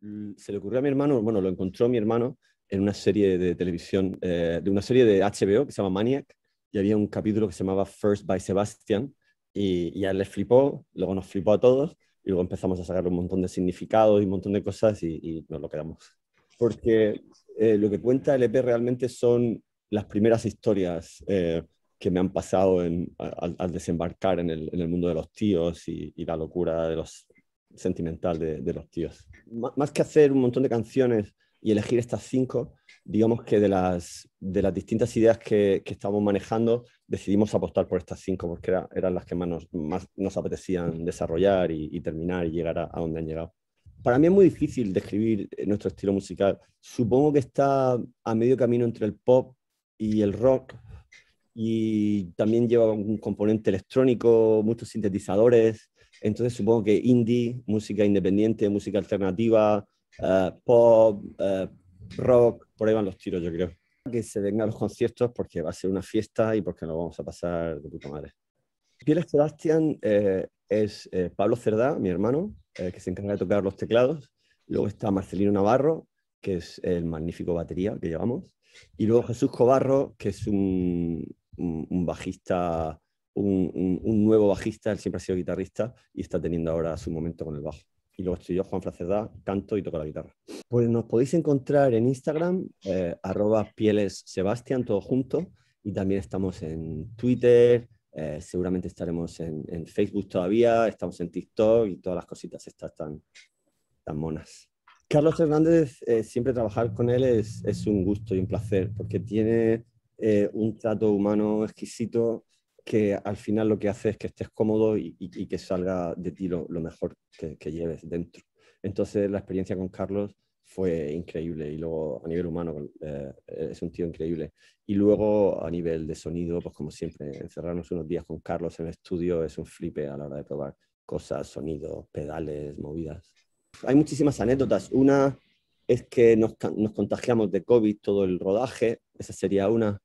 Em, se le ocurrió a mi hermano, bueno, lo encontró mi hermano en una serie de televisión, eh, de una serie de HBO que se llama Maniac, y había un capítulo que se llamaba First by Sebastian, y, a él le flipó, luego nos flipó a todos, y luego empezamos a sacar un montón de significados y un montón de cosas, y, nos lo quedamos. Porque eh, lo que cuenta el EP realmente son las primeras historias eh, que me han pasado al, desembarcar en el, mundo de los tíos y la locura de los sentimental de, los tíos. más que hacer un montón de canciones y elegir estas cinco, digamos que de las, de las distintas ideas que, que estábamos manejando, decidimos apostar por estas cinco porque eran las que más nos, más nos apetecían desarrollar y, terminar y llegar a, a, donde han llegado. Para mí es muy difícil describir eh, nuestro estilo musical. Supongo que está a medio camino entre el pop y el rock y también lleva un componente electrónico, muchos sintetizadores entonces supongo que indie, música independiente, música alternativa, eh, pop, eh, rock, por ahí van los tiros, yo creo. Que se venga a los conciertos porque va a ser una fiesta y porque nos vamos a pasar de puta madre. Pieles Sebastián eh, es Pablo Cerdá, mi hermano, que se encarga de tocar los teclados. Luego está Marcelino Navarro, que es el magnífico batería que llevamos. Y luego Jesús Cobarro, que es un bajista un, nuevo bajista, él siempre ha sido guitarrista y está teniendo ahora su momento con el bajo. Y luego estoy yo, Juan Fracedá, canto y toco la guitarra. Pues nos podéis encontrar en Instagram, eh, arroba pieles Sebastián, todo junto. Y también estamos en Twitter, eh, seguramente estaremos en, Facebook todavía, estamos en TikTok y todas las cositas estas tan, tan monas. Carlos Hernández, eh, siempre trabajar con él es, es, un gusto y un placer, porque tiene un trato humano exquisito, que al final lo que hace es que estés cómodo y, que salga de ti lo, mejor que, lleves dentro. Entonces la experiencia con Carlos fue increíble y luego a nivel humano eh, es un tío increíble. Y luego a nivel de sonido, pues como siempre, encerrarnos unos días con Carlos en el estudio es un flipe a la hora de probar cosas, sonidos, pedales, movidas. Hay muchísimas anécdotas. Una es que nos contagiamos de COVID todo el rodaje, esa sería una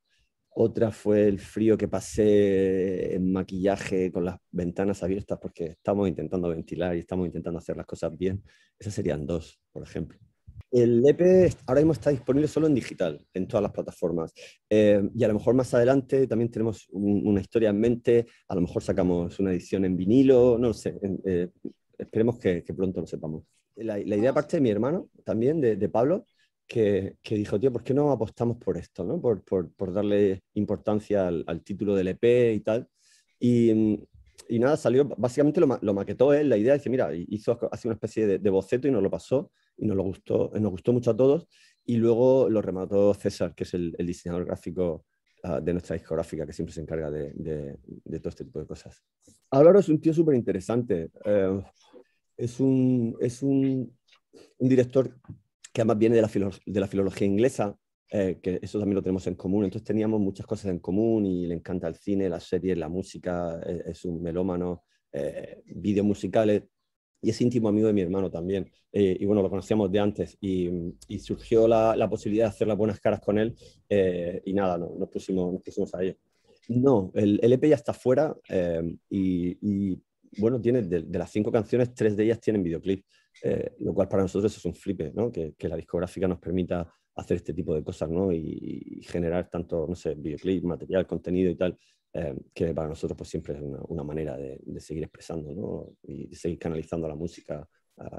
otra fue el frío que pasé en maquillaje con las ventanas abiertas porque estamos intentando ventilar y estamos intentando hacer las cosas bien. Esas serían dos, por ejemplo. El EP ahora mismo está disponible solo en digital, en todas las plataformas. Eh, y a lo mejor más adelante también tenemos una historia en mente, a lo mejor sacamos una edición en vinilo, no sé, eh, esperemos que, pronto lo sepamos. La, idea parte de mi hermano, también, de Pablo, que, dijo, tío, ¿por qué no apostamos por esto? ¿no? Por, darle importancia al, título del EP y tal. Mm, y, nada, salió, básicamente lo, maquetó él, la idea, dice, mira, hizo hace una especie de, boceto y nos lo pasó y nos, lo gustó, nos gustó mucho a todos. Y luego lo remató César, que es el, diseñador gráfico ah, de nuestra discográfica, que siempre se encarga de, todo este tipo de cosas. Álvaro es un tío súper interesante. Eh, es un, es un, un director que además viene de la, filología inglesa, eh, que eso también lo tenemos en común. Entonces teníamos muchas cosas en común y le encanta el cine, las series, la música, eh, es, un melómano, eh, vídeos musicales y es íntimo amigo de mi hermano también. Eh, y bueno, lo conocíamos de antes y, surgió la, posibilidad de hacer las buenas caras con él y nada, nos, pusimos, nos pusimos No, el, EP e ya está fuera y, bueno, tiene de, de, las cinco canciones, tres de ellas tienen videoclip. Eh, lo cual para nosotros es un flipe, que, la discográfica nos permita hacer este tipo de cosas y, generar tanto, no sé, videoclip, material, contenido y tal, eh, que para nosotros pues siempre es una, manera de, seguir expresando y de seguir canalizando la música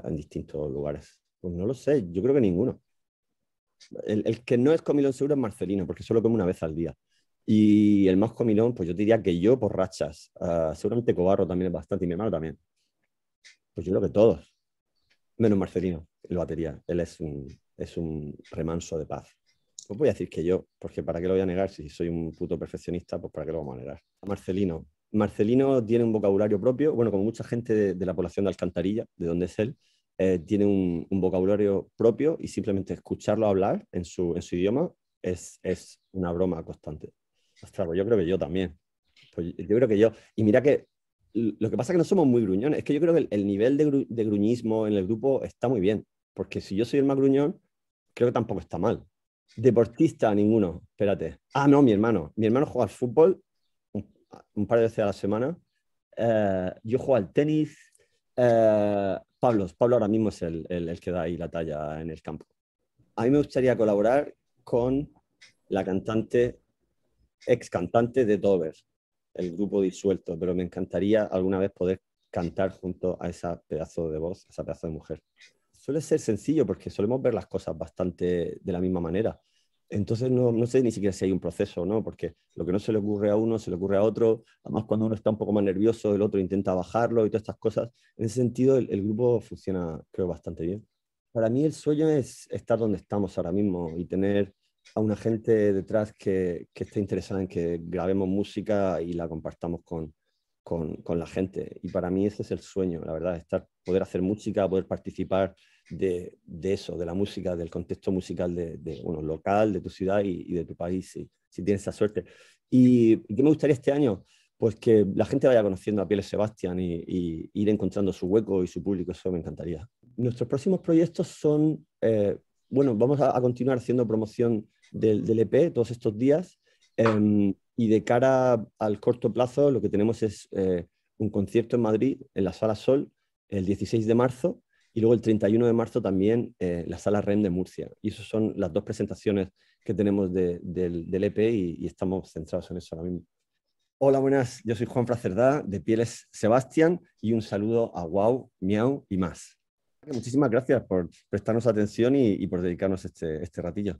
en distintos lugares. Pues no lo sé, yo creo que ninguno. El, que no es comilón seguro es Marcelino, porque solo come una vez al día. Y el más comilón, pues yo diría que yo por rachas. Ah, seguramente Cobarro también es bastante y mi hermano también. Pues yo creo que todos. Menos Marcelino, el batería. Él es un, es un remanso de paz. Pues voy a decir que yo, porque ¿para qué lo voy a negar? Si soy un puto perfeccionista, pues ¿para qué lo vamos a negar? Marcelino. Marcelino tiene un vocabulario propio, bueno, como mucha gente de, la población de Alcantarilla, de donde es él, eh, tiene un, vocabulario propio y simplemente escucharlo hablar en su, en su idioma es, es una broma constante. Ostras, pues yo creo que yo también. Pues yo creo que yo. Y mira que lo que pasa es que no somos muy gruñones. Es que yo creo que el, nivel de, gruñismo en el grupo está muy bien. Porque si yo soy el más gruñón, creo que tampoco está mal. Deportista, ninguno. Espérate. Ah, no, mi hermano. Mi hermano juega al fútbol un, par de veces a la semana. Eh, yo juego al tenis. Eh, Pablo, Pablo ahora mismo es el, el que da ahí la talla en el campo. A mí me gustaría colaborar con la cantante, ex cantante de Dover, el grupo disuelto, pero me encantaría alguna vez poder cantar junto a esa pedazo de voz, esa pedazo de mujer. Suele ser sencillo porque solemos ver las cosas bastante de la misma manera. Entonces no, sé ni siquiera si hay un proceso no, porque lo que no se le ocurre a uno se le ocurre a otro. Además, cuando uno está un poco más nervioso, el otro intenta bajarlo y todas estas cosas. En ese sentido, el, el grupo funciona, creo, bastante bien. Para mí el sueño es estar donde estamos ahora mismo y tener a una gente detrás que, que esté interesada en que grabemos música y la compartamos con, la gente. Y para mí ese es el sueño, la verdad, estar, poder hacer música, poder participar de, eso, de la música, del contexto musical de, uno local, de tu ciudad y, de tu país, si, si, tienes esa suerte. ¿Y qué me gustaría este año? Pues que la gente vaya conociendo a Pieles Sebastián y, ir encontrando su hueco y su público, eso me encantaría. Nuestros próximos proyectos son eh, bueno, vamos a, continuar haciendo promoción del, EP e todos estos días em, y de cara al corto plazo lo que tenemos es eh, un concierto en Madrid, en la Sala Sol, el 16 de marzo y luego el 31 de marzo también en eh, la Sala REN de Murcia. Y esas son las dos presentaciones que tenemos del, EP e y, estamos centrados en eso ahora mismo. Hola, buenas. Yo soy Juan Fracerdá, de Pieles Sebastián, y un saludo a Wow, Miau y más. Muchísimas gracias por prestarnos atención y, por dedicarnos este, este ratillo.